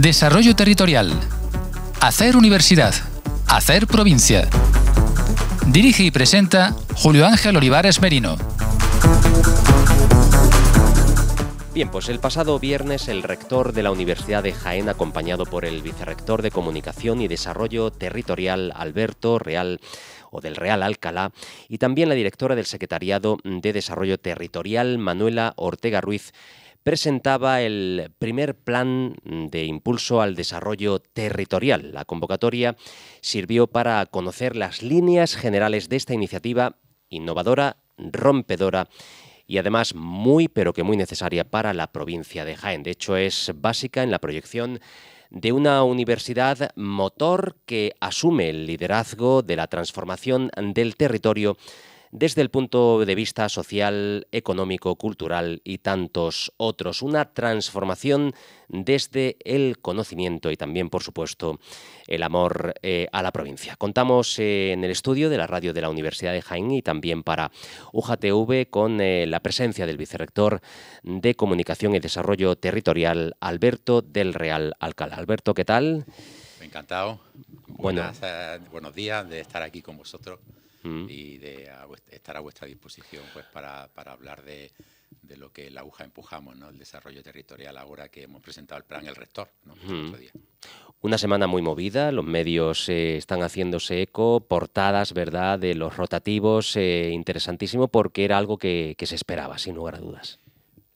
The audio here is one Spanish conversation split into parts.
Desarrollo territorial. Hacer universidad. Hacer provincia. Dirige y presenta Julio Ángel Olivares Merino. Bien, pues el pasado viernes el rector de la Universidad de Jaén, acompañado por el vicerrector de Comunicación y Desarrollo Territorial, Alberto Real, o del Real Alcalá, y también la directora del Secretariado de Desarrollo Territorial, Manuela Ortega Ruiz, presentaba el primer plan de impulso al desarrollo territorial. La convocatoria sirvió para conocer las líneas generales de esta iniciativa innovadora, rompedora y además muy pero que muy necesaria para la provincia de Jaén. De hecho, es básica en la proyección de una universidad motor que asume el liderazgo de la transformación del territorio desde el punto de vista social, económico, cultural y tantos otros. Una transformación desde el conocimiento y también, por supuesto, el amor eh, a la provincia. Contamos eh, en el estudio de la radio de la Universidad de Jaén y también para UJTV con eh, la presencia del vicerrector de Comunicación y Desarrollo Territorial, Alberto del Real Alcalá. Alberto, ¿qué tal? Encantado. buenos días de estar aquí con vosotros y de estar a vuestra disposición pues para, hablar de, de, lo que la aguja empujamos, ¿no? El desarrollo territorial ahora que hemos presentado el plan El Rector, Una semana muy movida, los medios eh, están haciéndose eco, portadas, ¿verdad?, de los rotativos, eh, interesantísimo porque era algo que, se esperaba, sin lugar a dudas.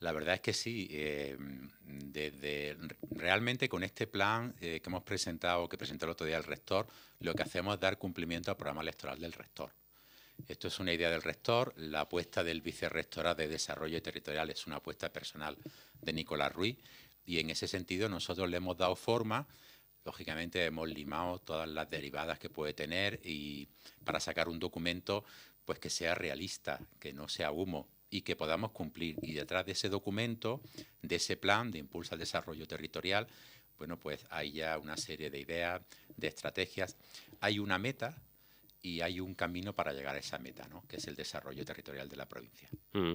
La verdad es que sí. Em, desde realmente con este plan eh, que hemos presentado, que presentó el otro día el rector, lo que hacemos es dar cumplimiento al programa electoral del rector. Esto es una idea del rector. La apuesta del vicerrectorado de Desarrollo Territorial es una apuesta personal de Nicolás Ruiz y en ese sentido nosotros le hemos dado forma. Lógicamente hemos limado todas las derivadas que puede tener y para sacar un documento pues que sea realista, que no sea humo y que podamos cumplir. Y detrás de ese documento, de ese plan de impulso al desarrollo territorial, bueno, pues hay ya una serie de ideas, de estrategias. Hay una meta y hay un camino para llegar a esa meta, que es el desarrollo territorial de la provincia. Mm.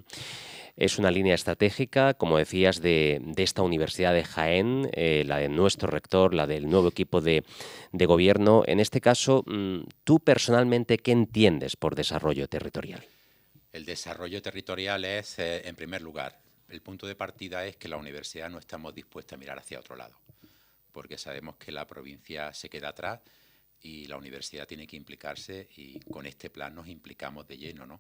Es una línea estratégica, como decías, de, esta Universidad de Jaén, eh, la de nuestro rector, la del nuevo equipo de, gobierno. En este caso, mm, tú personalmente, ¿qué entiendes por desarrollo territorial? El desarrollo territorial es, eh, en primer lugar, el punto de partida es que la universidad no estamos dispuestos a mirar hacia otro lado, porque sabemos que la provincia se queda atrás y la universidad tiene que implicarse y con este plan nos implicamos de lleno. No,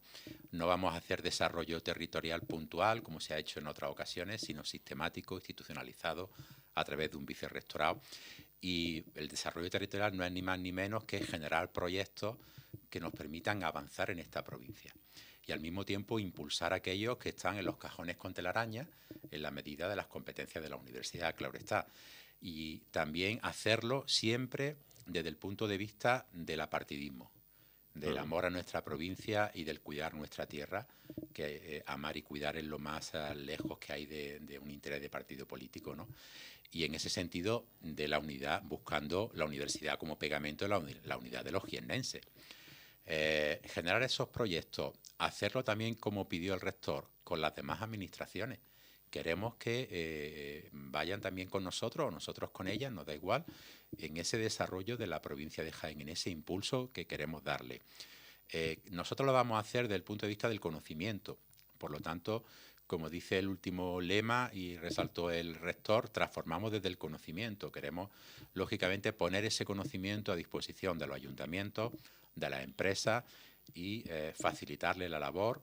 no vamos a hacer desarrollo territorial puntual como se ha hecho en otras ocasiones, sino sistemático, institucionalizado a través de un vicerrectorado. Y el desarrollo territorial no es ni más ni menos que generar proyectos que nos permitan avanzar en esta provincia y al mismo tiempo impulsar a aquellos que están en los cajones con telaraña en la medida de las competencias de la universidad, claro está. Y también hacerlo siempre desde el punto de vista del apartidismo, del amor a nuestra provincia y del cuidar nuestra tierra, que eh, amar y cuidar es lo más ah, lejos que hay de, un interés de partido político, ¿no? Y en ese sentido, de la unidad, buscando la universidad como pegamento, de la unidad de los jiennenses. Eh, generar esos proyectos, hacerlo también como pidió el rector, con las demás administraciones queremos que eh, vayan también con nosotros o nosotros con ellas, nos da igual, en ese desarrollo de la provincia de Jaén, en ese impulso que queremos darle. Eh, nosotros lo vamos a hacer desde el punto de vista del conocimiento. Por lo tanto, como dice el último lema y resaltó el rector, transformamos desde el conocimiento. Queremos, lógicamente, poner ese conocimiento a disposición de los ayuntamientos, de las empresas y eh, facilitarle la labor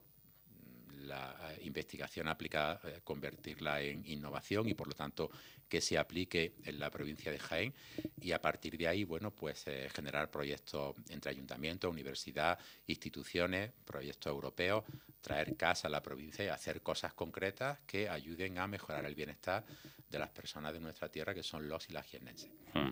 la eh, investigación aplicada, eh, convertirla en innovación y por lo tanto que se aplique en la provincia de Jaén y a partir de ahí, bueno, pues eh, generar proyectos entre ayuntamientos, universidad, instituciones, proyectos europeos, traer casa a la provincia y hacer cosas concretas que ayuden a mejorar el bienestar de las personas de nuestra tierra que son los y las jiennenses. Hmm.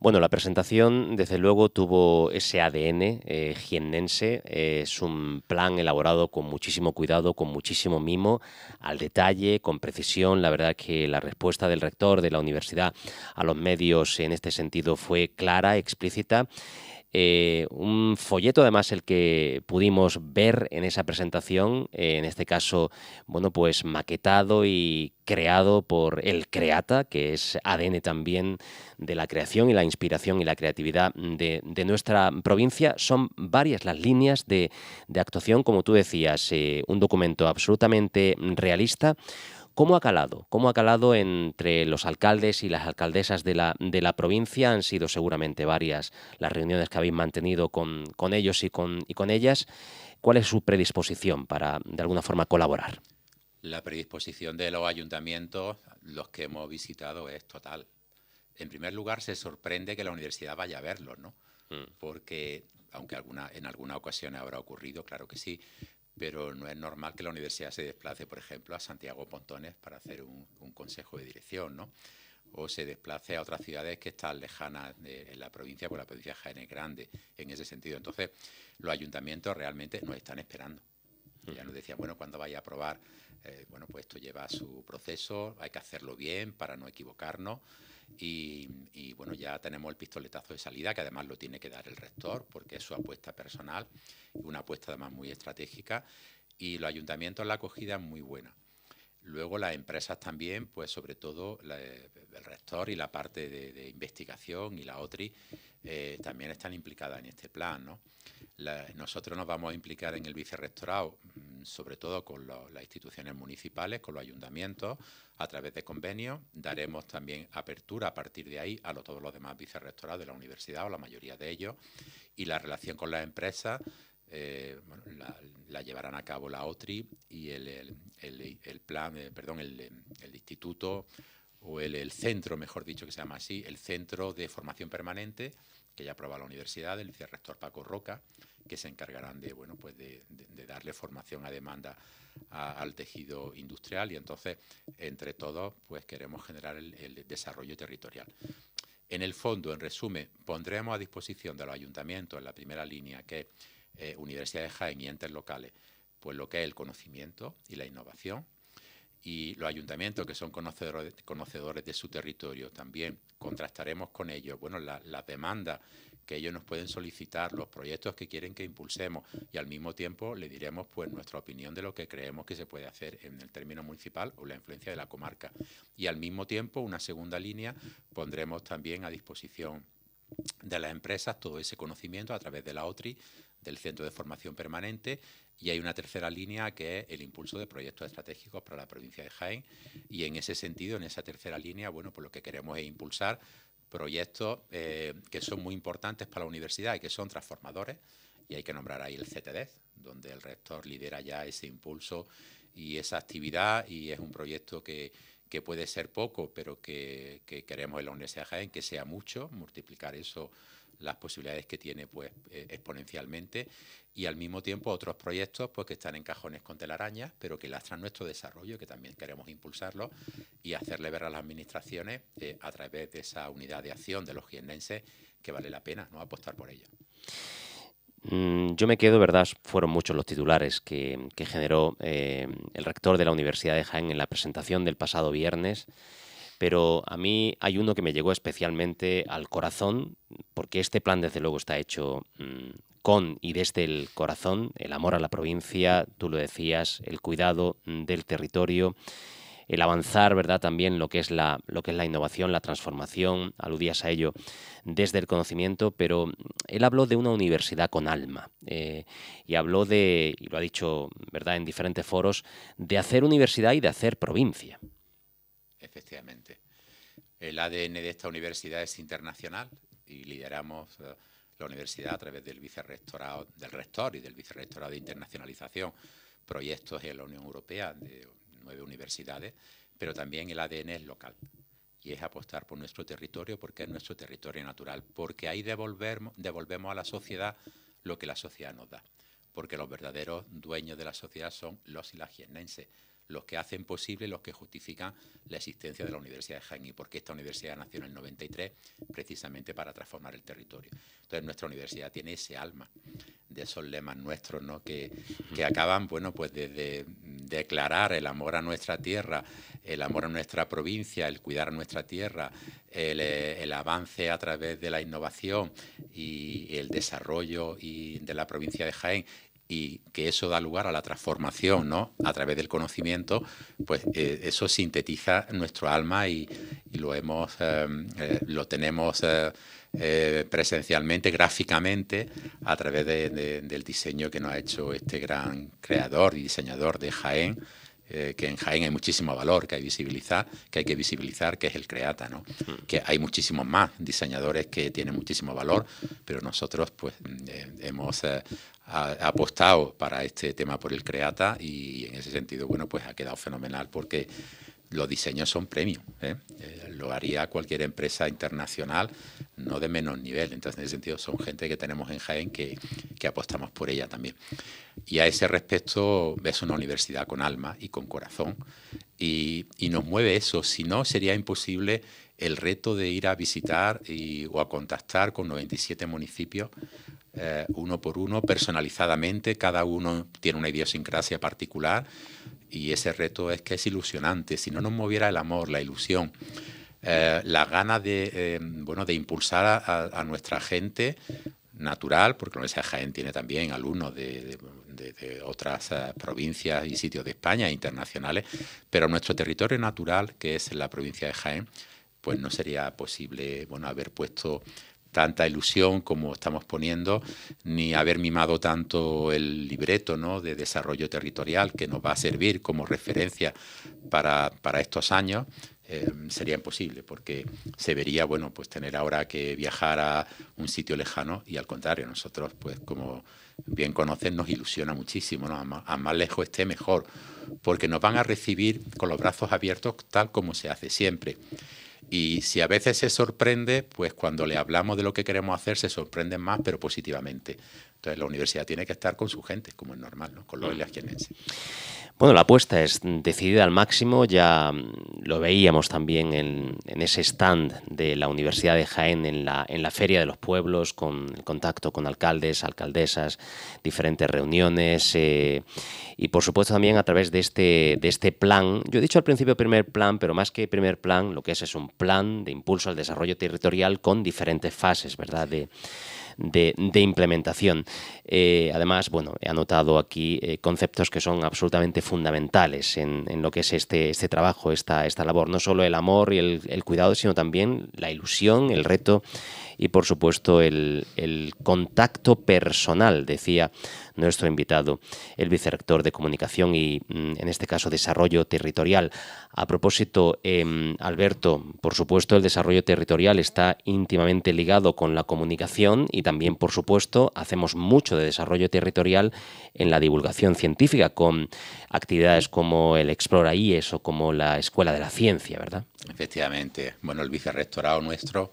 Bueno, la presentación desde luego tuvo ese ADN es un plan elaborado con muchísimo cuidado con muchísimo mimo, al detalle, con precisión. La verdad que la respuesta del rector de la universidad a los medios en este sentido fue clara, explícita. Eh, un folleto, además, el que pudimos ver en esa presentación, eh, en este caso, bueno, pues maquetado y creado por el Creata, que es ADN también de la creación y la inspiración y la creatividad de, nuestra provincia. Son varias las líneas de, actuación, como tú decías, eh, un documento absolutamente realista, ¿Cómo ha calado? ¿Cómo ha calado entre los alcaldes y las alcaldesas de la, de la provincia? Han sido seguramente varias las reuniones que habéis mantenido con, con ellos y con, y con ellas. ¿Cuál es su predisposición para, de alguna forma, colaborar? La predisposición de los ayuntamientos, los que hemos visitado, es total. En primer lugar, se sorprende que la universidad vaya a verlos, ¿no? Mm. Porque, aunque alguna, en alguna ocasión habrá ocurrido, claro que sí, pero no es normal que la universidad se desplace, por ejemplo, a Santiago Pontones para hacer un, consejo de dirección, ¿no? o se desplace a otras ciudades que están lejanas de la provincia, porque la provincia de Jaén es grande en ese sentido. Entonces, los ayuntamientos realmente nos están esperando. Ya nos decían, bueno, cuando vaya a aprobar, eh, bueno, pues esto lleva su proceso, hay que hacerlo bien para no equivocarnos. Y, bueno, ya tenemos el pistoletazo de salida, que además lo tiene que dar el rector, porque es su apuesta personal, una apuesta además muy estratégica, y los ayuntamientos la acogida es muy buena. Luego las empresas también, pues sobre todo el rector y la parte de, investigación y la OTRI eh, también están implicadas en este plan. ¿no? nosotros nos vamos a implicar en el vicerrectorado sobre todo con las instituciones municipales, con los ayuntamientos, a través de convenios. Daremos también apertura a partir de ahí a todos los demás vicerrectorados de la universidad o la mayoría de ellos. Y la relación con las empresas eh, la, llevarán a cabo la OTRI y el, plan, eh, perdón, el, instituto o el, centro, mejor dicho, que se llama así, el Centro de Formación Permanente, que ya aprobó la universidad, el vicerrector Paco Roca, que se encargarán de, bueno, pues de, darle formación a demanda al tejido industrial y entonces, entre todos, pues queremos generar el, desarrollo territorial. En el fondo, en resumen, pondremos a disposición de los ayuntamientos en la primera línea, que es eh, Universidad de Jaén y entes locales, pues lo que es el conocimiento y la innovación, y los ayuntamientos que son conocedores, de su territorio también contrastaremos con ellos bueno las demandas que ellos nos pueden solicitar los proyectos que quieren que impulsemos y al mismo tiempo le diremos pues nuestra opinión de lo que creemos que se puede hacer en el término municipal o la influencia de la comarca y al mismo tiempo una segunda línea pondremos también a disposición de las empresas todo ese conocimiento a través de la OTRI, del Centro de Formación Permanente y hay una tercera línea que es el impulso de proyectos estratégicos para la provincia de Jaén. Y en ese sentido, en esa tercera línea, bueno, pues lo que queremos es impulsar proyectos eh, que son muy importantes para la universidad y que son transformadores. Y hay que nombrar ahí el CTD, donde el rector lidera ya ese impulso y esa actividad. Y es un proyecto que, puede ser poco, pero que, que, queremos en la Universidad de Jaén que sea mucho, multiplicar eso las posibilidades que tiene pues eh, exponencialmente y al mismo tiempo otros proyectos pues que están en cajones con telarañas pero que lastran nuestro desarrollo que también queremos impulsarlo y hacerle ver a las administraciones eh, a través de esa unidad de acción de los jiennenses que vale la pena no apostar por ello mm, yo me quedo, ¿verdad? Fueron muchos los titulares que, generó eh, el rector de la Universidad de Jaén en la presentación del pasado viernes pero a mí hay uno que me llegó especialmente al corazón, porque este plan desde luego está hecho mm, con y desde el corazón, el amor a la provincia, tú lo decías, el cuidado del territorio, el avanzar, ¿verdad? También lo que es la, lo que es la innovación, la transformación, aludías a ello desde el conocimiento, pero él habló de una universidad con alma eh, y habló de, y lo ha dicho, ¿verdad?, en diferentes foros, de hacer universidad y de hacer provincia efectivamente. El ADN de esta universidad es internacional y lideramos eh, la universidad a través del vicerrectorado, del rector y del vicerrectorado de internacionalización, proyectos en la Unión Europea de nueve universidades, pero también el ADN es local y es apostar por nuestro territorio porque es nuestro territorio natural, porque ahí devolvemos, a la sociedad lo que la sociedad nos da, porque los verdaderos dueños de la sociedad son los y las los que hacen posible, los que justifican la existencia de la Universidad de Jaén y por qué esta universidad nació en el 93 precisamente para transformar el territorio. Entonces nuestra universidad tiene ese alma de esos lemas nuestros, ¿no? Que, que acaban, bueno, pues de declarar el amor a nuestra tierra, el amor a nuestra provincia, el cuidar nuestra tierra, el, eh, el avance a través de la innovación y el desarrollo y de la provincia de Jaén y que eso da lugar a la transformación, A través del conocimiento, pues eh, eso sintetiza nuestro alma y, lo hemos, eh, eh, lo tenemos presencialmente, gráficamente, a través del diseño que nos ha hecho este gran creador y diseñador de Jaén, eh, que en Jaén hay muchísimo valor que hay visibilizar, que hay que visibilizar, que es el Creata, ¿no? Hmm. Que hay muchísimos más diseñadores que tienen muchísimo valor, pero nosotros pues eh, hemos eh, apostado para este tema por el Creata y en ese sentido, bueno, pues ha quedado fenomenal porque los diseños son premios. ¿eh? Eh, lo haría cualquier empresa internacional, no de menor nivel. Entonces, en ese sentido, son gente que tenemos en Jaén que, apostamos por ella también. Y a ese respecto, es una universidad con alma y con corazón. Y, nos mueve eso. Si no, sería imposible el reto de ir a visitar o a contactar con 97 municipios eh, uno por uno, personalizadamente, cada uno tiene una idiosincrasia particular, y ese reto es que es ilusionante. Si no nos moviera el amor, la ilusión, eh, la gana de, eh, bueno, de impulsar a, nuestra gente natural, porque la Universidad de Jaén tiene también alumnos de, otras eh, provincias y sitios de España, internacionales, pero nuestro territorio natural, que es la provincia de Jaén, pues no sería posible bueno, haber puesto tanta ilusión como estamos poniendo, ni haber mimado tanto el libreto ¿no? de desarrollo territorial que nos va a servir como referencia para, para estos años. Eh, sería imposible porque se vería bueno pues tener ahora que viajar a un sitio lejano y al contrario nosotros pues como bien conocen nos ilusiona muchísimo ¿no? a más lejos esté mejor porque nos van a recibir con los brazos abiertos tal como se hace siempre y si a veces se sorprende, pues cuando le hablamos de lo que queremos hacer, se sorprenden más, pero positivamente. Entonces la universidad tiene que estar con su gente, como es normal, ¿no? con los mm. quienes... Bueno, la apuesta es decidida al máximo, ya mm, lo veíamos también en, ese stand de la Universidad de Jaén en la, en la Feria de los Pueblos, con contacto con alcaldes, alcaldesas, diferentes reuniones eh, y por supuesto también a través de este, de este plan. Yo he dicho al principio primer plan, pero más que primer plan, lo que es es un plan de impulso al desarrollo territorial con diferentes fases, ¿verdad? De, de, implementación. Eh, además, bueno, he anotado aquí eh, conceptos que son absolutamente fundamentales en, lo que es este, este trabajo, esta, esta labor. No solo el amor y el cuidado, sino también la ilusión, el reto y por supuesto el, contacto personal, decía nuestro invitado, el vicerrector de comunicación y mm, en este caso desarrollo territorial. A propósito, em, Alberto, por supuesto el desarrollo territorial está íntimamente ligado con la comunicación y también, por supuesto, hacemos mucho de desarrollo territorial en la divulgación científica con actividades como el Explora e o como la Escuela de la Ciencia, ¿verdad? Efectivamente. Bueno, el vicerrectorado nuestro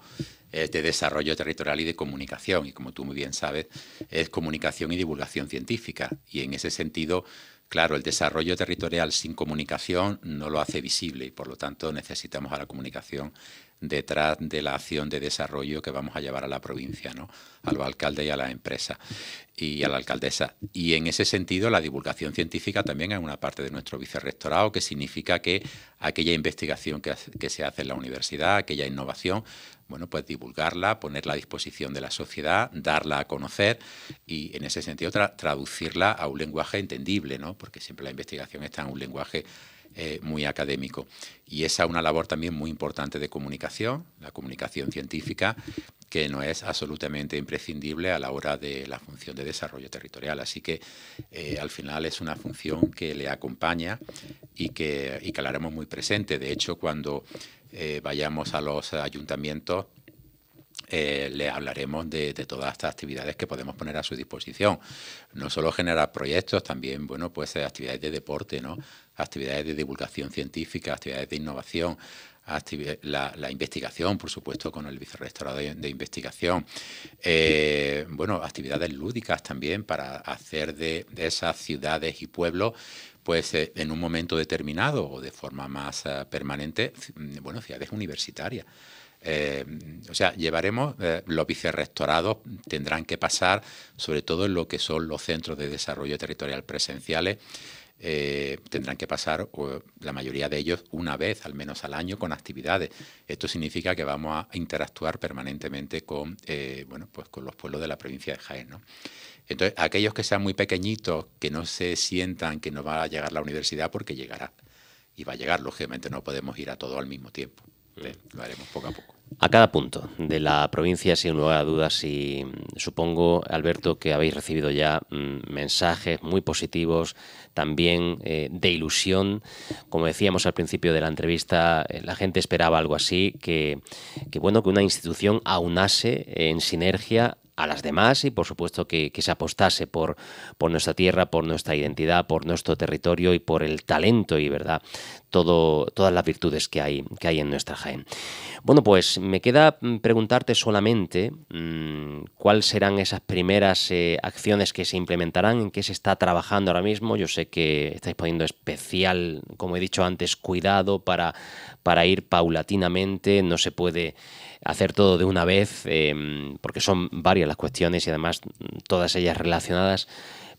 es de desarrollo territorial y de comunicación. Y como tú muy bien sabes, es comunicación y divulgación científica. Y en ese sentido, claro, el desarrollo territorial sin comunicación no lo hace visible y por lo tanto necesitamos a la comunicación detrás de la acción de desarrollo que vamos a llevar a la provincia, ¿no? a los alcaldes y a la empresa y a la alcaldesa. Y en ese sentido, la divulgación científica también es una parte de nuestro vicerrectorado, que significa que aquella investigación que, se hace en la universidad, aquella innovación, bueno, pues divulgarla, ponerla a disposición de la sociedad, darla a conocer y en ese sentido traducirla a un lenguaje entendible, ¿no? Porque siempre la investigación está en un lenguaje eh, muy académico. Y esa es una labor también muy importante de comunicación, la comunicación científica, que no es absolutamente imprescindible a la hora de la función de desarrollo territorial. Así que eh, al final es una función que le acompaña y que, y la haremos muy presente. De hecho, cuando eh, vayamos a los ayuntamientos, eh, les hablaremos de, todas estas actividades que podemos poner a su disposición. No solo generar proyectos, también, bueno, pues eh, actividades de deporte, Actividades de divulgación científica, actividades de innovación, la, investigación, por supuesto, con el vicerrectorado de, investigación. Eh, bueno, actividades lúdicas también para hacer de, esas ciudades y pueblos pues en un momento determinado o de forma más permanente, mm, bueno, ciudades universitarias. Eh, o sea, llevaremos, eh, los vicerrectorados tendrán que pasar, sobre todo en lo que son los centros de desarrollo territorial presenciales, eh, tendrán que pasar la mayoría de ellos una vez al menos al año con actividades. Esto significa que vamos a interactuar permanentemente con, bueno, pues con los pueblos de la provincia de Jaén. Entonces, aquellos que sean muy pequeñitos, que no se sientan que no va a llegar la universidad, porque llegará. Y va a llegar, lógicamente, no podemos ir a todo al mismo tiempo poco a poco. A cada punto de la provincia, sin lugar a dudas, y mm, supongo, Alberto, que habéis recibido ya mm, mensajes muy positivos, también eh, de ilusión. Como decíamos al principio de la entrevista, eh, la gente esperaba algo así, que, bueno, que una institución aunase en sinergia a las demás y por supuesto que, se apostase por, por, nuestra tierra, por nuestra identidad, por nuestro territorio y por el talento y verdad todo, todas las virtudes que hay, que hay en nuestra Jaén. Bueno, pues me queda mm, preguntarte solamente mm, cuáles serán esas primeras eh, acciones que se implementarán, en qué se está trabajando ahora mismo. Yo sé que estáis poniendo especial, como he dicho antes, cuidado para, para ir paulatinamente, no se puede hacer todo de una vez, eh, porque son varias las cuestiones y además mm, todas ellas relacionadas.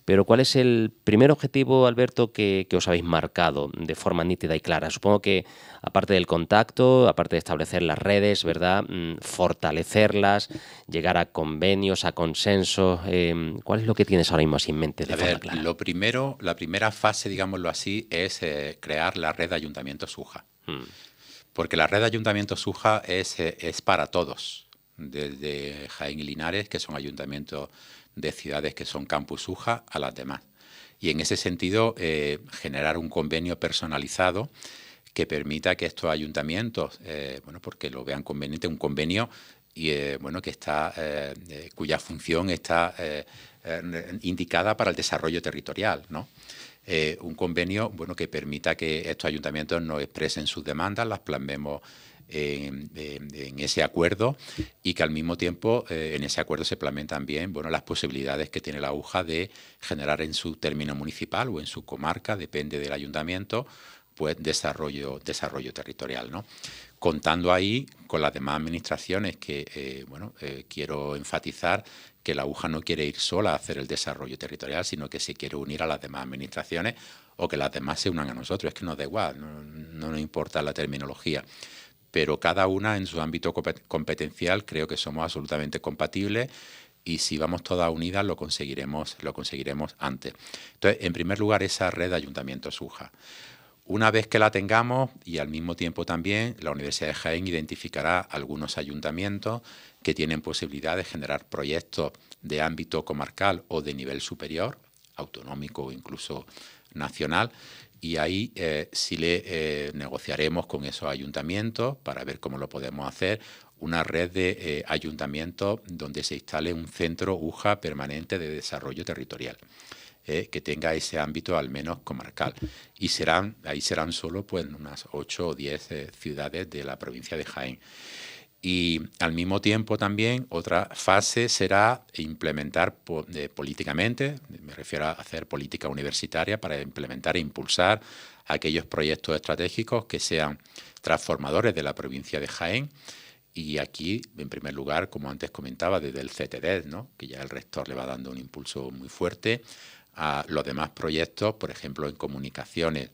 Pero ¿cuál es el primer objetivo, Alberto, que, os habéis marcado de forma nítida y clara? Supongo que aparte del contacto, aparte de establecer las redes, ¿verdad? Mm, fortalecerlas, llegar a convenios, a consensos. Em, ¿Cuál es lo que tienes ahora mismo en mente? De a ver, lo primero, la primera fase, digámoslo así, es eh, crear la red de Ayuntamiento Suja. Hmm. Porque la red de Ayuntamiento Suja es, eh, es para todos, desde Jaén y Linares, que son ayuntamientos de ciudades que son campus UJA a las demás. Y en ese sentido, eh, generar un convenio personalizado que permita que estos ayuntamientos, eh, bueno, porque pues lo vean conveniente, un convenio y eh, bueno que está cuya función está indicada para el desarrollo territorial no un convenio bueno que permita que estos ayuntamientos no expresen sus demandas las plasmemos en, ese acuerdo y que al mismo tiempo eh, en ese acuerdo se plantean también bueno, las posibilidades que tiene la aguja de generar en su término municipal o en su comarca, depende del ayuntamiento, pues desarrollo, desarrollo territorial. ¿no? Contando ahí con las demás administraciones que, eh, bueno, eh, quiero enfatizar que la aguja no quiere ir sola a hacer el desarrollo territorial, sino que se quiere unir a las demás administraciones o que las demás se unan a nosotros. Es que nos da igual, no, no nos importa la terminología pero cada una en su ámbito competencial creo que somos absolutamente compatibles y si vamos todas unidas lo conseguiremos, lo conseguiremos antes. Entonces, en primer lugar, esa red de ayuntamientos UJA. Una vez que la tengamos y al mismo tiempo también la Universidad de Jaén identificará algunos ayuntamientos que tienen posibilidad de generar proyectos de ámbito comarcal o de nivel superior, autonómico o incluso nacional, y ahí eh, sí le eh, negociaremos con esos ayuntamientos para ver cómo lo podemos hacer una red de eh, ayuntamientos donde se instale un centro UJA permanente de desarrollo territorial. que tenga ese ámbito al menos comarcal. Y serán, ahí serán solo pues, unas 8 o 10 ciudades de la provincia de Jaén. Y al mismo tiempo también otra fase será implementar eh, políticamente, me refiero a hacer política universitaria para implementar e impulsar aquellos proyectos estratégicos que sean transformadores de la provincia de Jaén. Y aquí, en primer lugar, como antes comentaba, desde el CTD, ¿no? que ya el rector le va dando un impulso muy fuerte a los demás proyectos, por ejemplo, en comunicaciones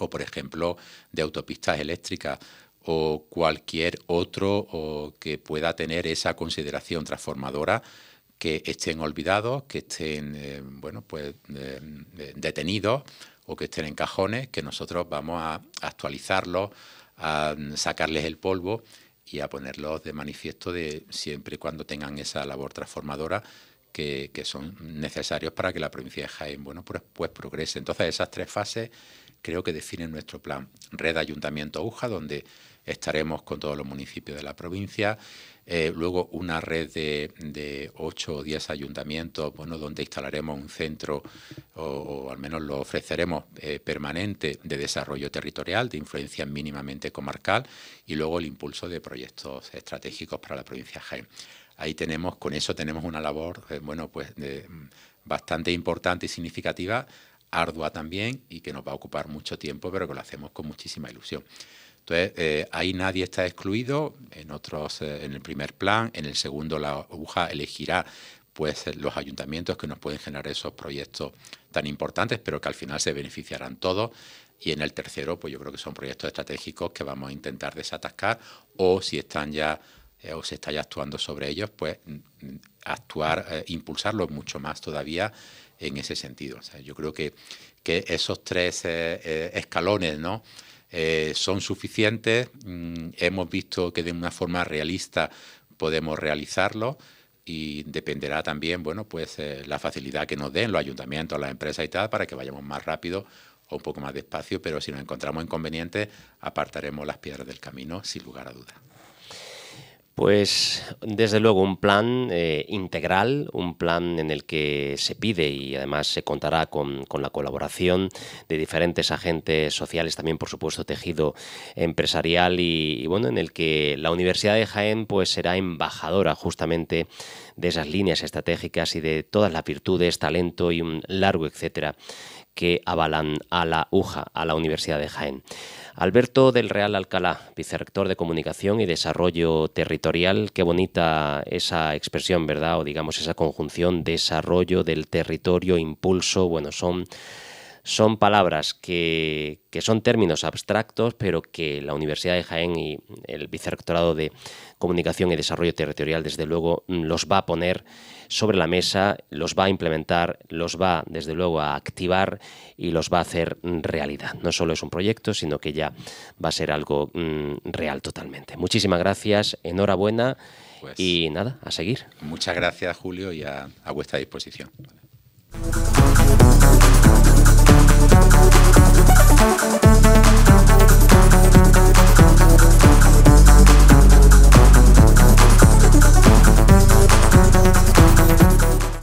o, por ejemplo, de autopistas eléctricas o cualquier otro o que pueda tener esa consideración transformadora que estén olvidados, que estén eh, bueno, pues, eh, eh, detenidos o que estén en cajones, que nosotros vamos a actualizarlos, a sacarles el polvo y a ponerlos de manifiesto de siempre y cuando tengan esa labor transformadora que, son necesarios para que la provincia de Jaén bueno, pues, pues progrese. Entonces esas tres fases creo que definen nuestro plan. Red Ayuntamiento Aguja, donde estaremos con todos los municipios de la provincia. Eh, luego una red de, ocho 8 o 10 ayuntamientos, bueno, donde instalaremos un centro, o, al menos lo ofreceremos eh, permanente, de desarrollo territorial, de influencia mínimamente comarcal, y luego el impulso de proyectos estratégicos para la provincia de Jaén. Ahí tenemos, con eso tenemos una labor, eh, bueno, pues bastante importante y significativa, ardua también, y que nos va a ocupar mucho tiempo, pero que lo hacemos con muchísima ilusión. Entonces, eh, ahí nadie está excluido, en otros, eh, en el primer plan, en el segundo la aguja elegirá pues los ayuntamientos que nos pueden generar esos proyectos tan importantes, pero que al final se beneficiarán todos. Y en el tercero, pues yo creo que son proyectos estratégicos que vamos a intentar desatascar o si están ya eh, o se está ya actuando sobre ellos, pues mm, actuar, impulsarlos mucho más todavía en ese sentido. O sea, yo creo que, que esos tres escalones, ¿no? Eh, son suficientes. Mm, hemos visto que de una forma realista podemos realizarlo y dependerá también, bueno, pues eh, la facilidad que nos den los ayuntamientos, las empresas y tal, para que vayamos más rápido o un poco más despacio, pero si nos encontramos inconvenientes, apartaremos las piedras del camino, sin lugar a dudas. Pues desde luego un plan eh, integral, un plan en el que se pide y además se contará con, la colaboración de diferentes agentes sociales, también por supuesto tejido empresarial y, y, bueno, en el que la Universidad de Jaén pues será embajadora justamente de esas líneas estratégicas y de todas las virtudes, talento y un largo etcétera que avalan a la UJA, a la Universidad de Jaén. Alberto del Real Alcalá, vicerrector de Comunicación y Desarrollo Territorial. Qué bonita esa expresión, ¿verdad? O digamos esa conjunción desarrollo del territorio, impulso. Bueno, son son palabras que, son términos abstractos, pero que la Universidad de Jaén y el Vicerrectorado de Comunicación y Desarrollo Territorial, desde luego, los va a poner sobre la mesa, los va a implementar, los va, desde luego, a activar y los va a hacer realidad. No solo es un proyecto, sino que ya va a ser algo mm, real totalmente. Muchísimas gracias, enhorabuena pues y nada, a seguir. Muchas gracias, Julio, y a, vuestra disposición. Thank